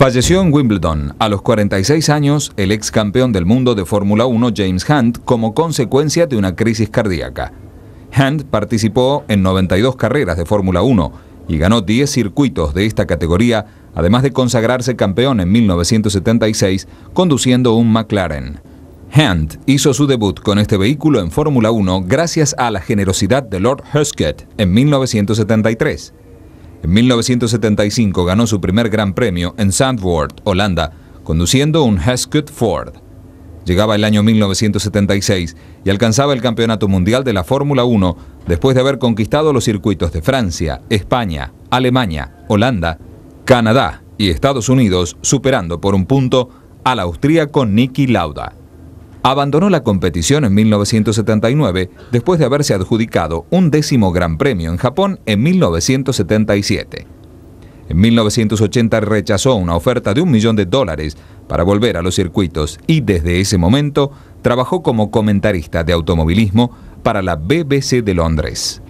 Falleció en Wimbledon a los 46 años el ex campeón del mundo de Fórmula 1 James Hunt como consecuencia de una crisis cardíaca. Hunt participó en 92 carreras de Fórmula 1 y ganó 10 circuitos de esta categoría, además de consagrarse campeón en 1976 conduciendo un McLaren. Hunt hizo su debut con este vehículo en Fórmula 1 gracias a la generosidad de Lord Husket en 1973. En 1975 ganó su primer gran premio en Zandvoort, Holanda, conduciendo un Heskut Ford. Llegaba el año 1976 y alcanzaba el Campeonato Mundial de la Fórmula 1 después de haber conquistado los circuitos de Francia, España, Alemania, Holanda, Canadá y Estados Unidos, superando por un punto al austríaco Niki Lauda abandonó la competición en 1979 después de haberse adjudicado un décimo Gran Premio en Japón en 1977. En 1980 rechazó una oferta de un millón de dólares para volver a los circuitos y desde ese momento trabajó como comentarista de automovilismo para la BBC de Londres.